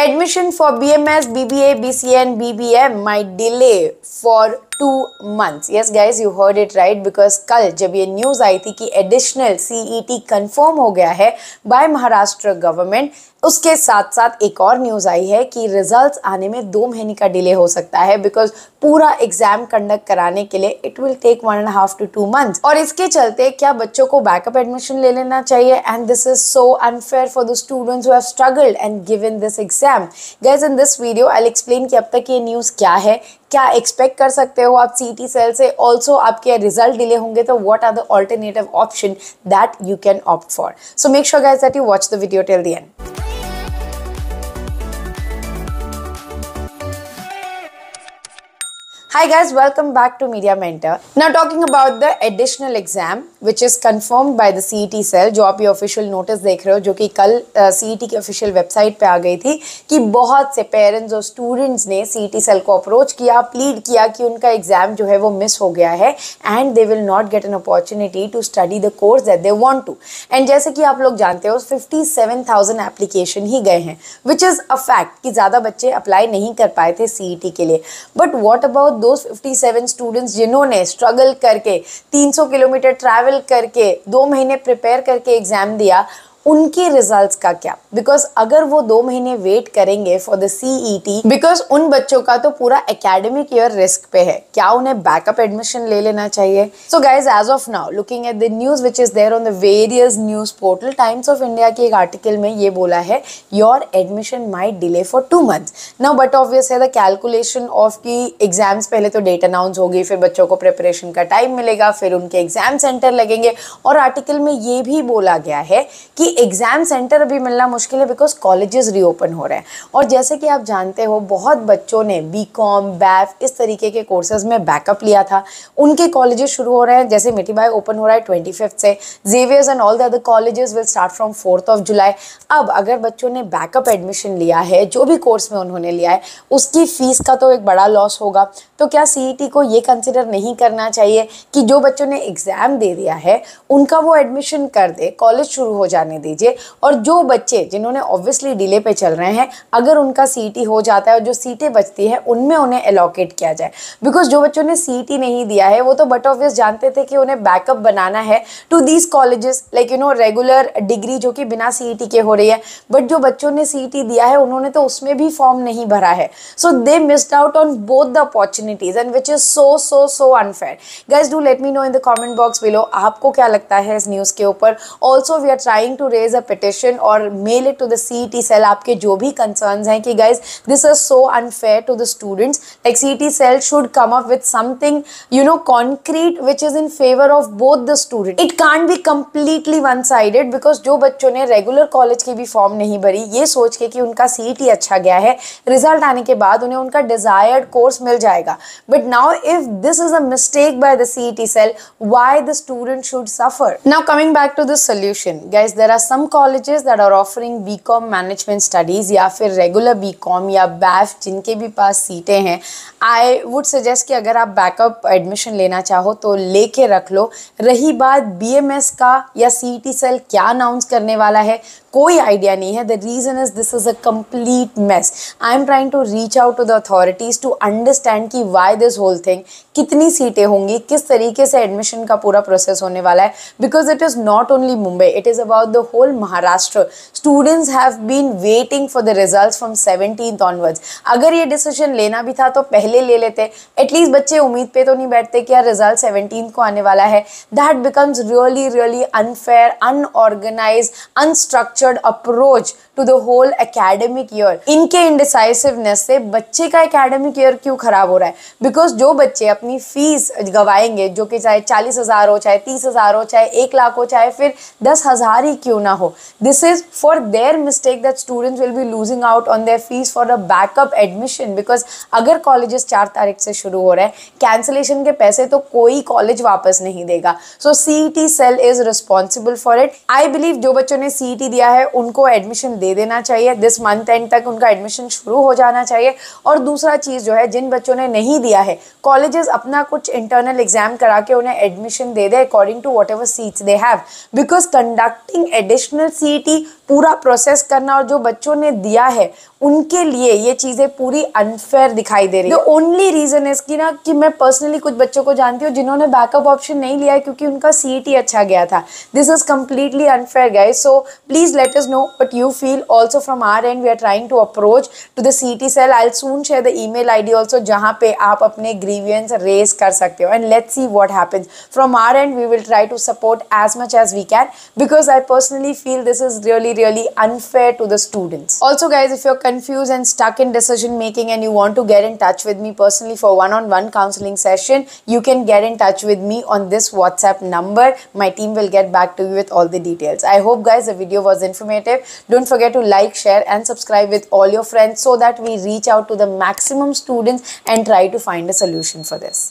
Admission for BMS, BBA, BCN, BBM might delay for two months yes guys you heard it right because कल जब ये news आई थी कि additional T confirm हो गया है बाय महाराष्ट्र गवर्नमेंट उसके साथ साथ एक और न्यूज़ आई है कि रिजल्ट आने में दो महीने का डिले हो सकता है बिकॉज पूरा एग्जाम कंडक्ट कराने के लिए it will take one and half to two month और इसके चलते क्या बच्चों को बैकअप एडमिशन ले लेना चाहिए and this is so unfair for the students who have struggled and in this exam guys in this video I explain कि अब तक ये न्यूज़ क्या है क्या एक्सपेक्ट कर सकते हो आप सी टी सेल से ऑल्सो आपके रिजल्ट डिले होंगे तो what are the alternative option that you can opt for so make sure guys that you watch the video till the end Hi guys, welcome back to Media Mentor. Now talking about the additional exam. Which is confirmed by the C cell जो आप ये official notice देख रहे हो जो कि कल C uh, e की ऑफिशियल वेबसाइट पे आ गई थी कि बहुत से पेरेंट्स और स्टूडेंट्स ने सी सेल e को अप्रोच किया प्लीड किया कि उनका एग्ज़ाम जो है वो मिस हो गया है and they will not get an opportunity to study the course that they want to and जैसे कि आप लोग जानते हो फिफ्टी सेवन थाउजेंड एप्लीकेशन ही गए हैं विच इज़ अ फैक्ट कि ज़्यादा बच्चे अप्लाई नहीं कर पाए थे सी e के लिए but what about those fifty seven students जिन्होंने स्ट्रगल करके तीन सौ किलोमीटर ट्रैवल ट्रैवल करके दो महीने प्रिपेयर करके एग्ज़ाम दिया उनके रिजल्ट्स का क्या बिकॉज अगर वो दो महीने वेट करेंगे फॉर द सीईटी बिकॉज उन बच्चों का तो पूरा एकेडमिक ईयर रिस्क पे है क्या उन्हें बैकअप एडमिशन ले लेना चाहिए so guys as of now looking at the news which is there on the various news portal Times of India के एक आर्टिकल में ये बोला है your admission may delay for two month now but obvious है the calculation of की exams पहले तो डेट अनाउंस होगी फिर बच्चों को प्रिपरेशन का टाइम मिलेगा फिर उनके एग्जाम सेंटर लगेंगे और आर्टिकल में ये भी बोला गया है कि एग्ज़ाम सेंटर अभी मिलना मुश्किल है बिकॉज कॉलेजेस रीओपन हो रहे हैं और जैसे कि आप जानते हो बहुत बच्चों ने बी कॉम बैफ इस तरीके के कोर्सेज में बैकअप लिया था उनके कॉलेजेस शुरू हो रहे हैं जैसे मिठी बाई ओपन हो रहा है ट्वेंटी फिफ्थ से Xavier's and all the other colleges will start from fourth of July अब अगर बच्चों ने बैकअप एडमिशन लिया है जो भी कोर्स में उन्होंने लिया है उसकी फ़ीस का तो एक बड़ा लॉस होगा तो क्या सी e को ये कंसिडर नहीं करना चाहिए कि जो बच्चों ने एग्ज़ाम दे दिया है उनका वो एडमिशन कर दे कॉलेज शुरू हो जाने दीजिए और जो बच्चे जिन्होंने ऑब्वियसली डिले पे चल रहे हैं अगर उनका सी हो जाता है और जो सीटें बचती हैं उनमें उन्हें एलोकेट किया जाए बिकॉज जो बच्चों ने सी नहीं दिया है वो तो बट ऑब्वियस जानते थे कि उन्हें बैकअप बनाना है to these colleges like you know regular degree जो कि बिना सी के हो रही है बट जो बच्चों ने सी दिया है उन्होंने तो उसमें भी फॉर्म नहीं भरा है so they missed out on both the opportunities and which is so so so unfair guys do let me know in the comment box below आपको क्या लगता है इस न्यूज़ के ऊपर also we are trying to raise a petition और mail it to the C T cell आपके जो भी कंसर्न हैं कि guys this are so unfair to the students like C T cell should come up with something you know concrete which is in favour of both the student it can't be completely one sided because जो बच्चों ने regular college की भी form नहीं भरी ये सोच के कि उनका सी टी e अच्छा गया है रिजल्ट आने के बाद उन्हें उनका डिजायर्ड कोर्स मिल जाएगा but now if this is a mistake by the C T cell why the student should suffer now coming back to this solution guys there are are some colleges that are offering BCom management studies या फिर regular BCom या बैफ जिनके भी पास सीटें हैं I would suggest कि अगर आप बैकअप एडमिशन लेना चाहो तो ले रख लो रही बात बी का या सी सेल क्या अनाउंस करने वाला है कोई आइडिया नहीं है the reason is this is a complete mess I am trying to reach out to the authorities to understand कि वाई दिस होल थिंग कितनी सीटें होंगी किस तरीके से एडमिशन का पूरा प्रोसेस होने वाला है because it is not only Mumbai it is about the whole Maharashtra students have been waiting for the result from seventeen onwards अगर ये डिसीजन लेना भी था तो पहले ले लेते एटलीस्ट बच्चे उम्मीद पे तो नहीं बैठते कि यार रिजल्ट सेवनटीन को आने वाला है that becomes really really unfair unorganize unstructure structured approach to the whole academic year इनके इंडिसाइसिवनेस से बच्चे का एकेडमिक ईयर क्यों खराब हो रहा है बिकॉज जो बच्चे अपनी फीस गवाएंगे जो कि चाहे चालीस हज़ार हो चाहे तीस हज़ार हो चाहे एक लाख हो चाहे फिर दस हज़ार ही क्यों ना हो this is for their mistake that students will be losing out on their fees for a backup admission because अगर कॉलेजेस चार तारीख से शुरू हो रहे हैं कैंसिलेशन के पैसे तो कोई कॉलेज वापस नहीं देगा so C cell is responsible for it I believe जो बच्चों ने सी e दिया है उनको एडमिशन दे देना चाहिए दिस मंथ एंड तक उनका एडमिशन शुरू हो जाना चाहिए और दूसरा चीज़ जो है जिन बच्चों ने नहीं दिया है कॉलेजेस अपना कुछ इंटरनल एग्जाम करा के उन्हें एडमिशन दे दे according to whatever seats they have because conducting additional C पूरा प्रोसेस करना और जो बच्चों ने दिया है उनके लिए ये चीज़ें पूरी अनफेयर दिखाई दे रही है ओनली रीज़न है इसकी ना कि मैं पर्सनली कुछ बच्चों को जानती हूँ जिन्होंने बैकअप ऑप्शन नहीं लिया है क्योंकि उनका सी e अच्छा गया था this is completely unfair guys so please let is know but you feel also from our end we are trying to approach to the C cell I soon share the email ID also जहाँ पे आप अपने grievances raise कर सकते हो and let see what happens from our end we will try to support as much as we can because I personally feel this is really really unfair to the students. Also guys, if you're confused and stuck in decision making and you want to get in touch with me personally for one-on-one -on -one counseling session, you can get in touch with me on this WhatsApp number. My team will get back to you with all the details. I hope guys the video was informative. Don't forget to like, share and subscribe with all your friends so that we reach out to the maximum students and try to find a solution for this.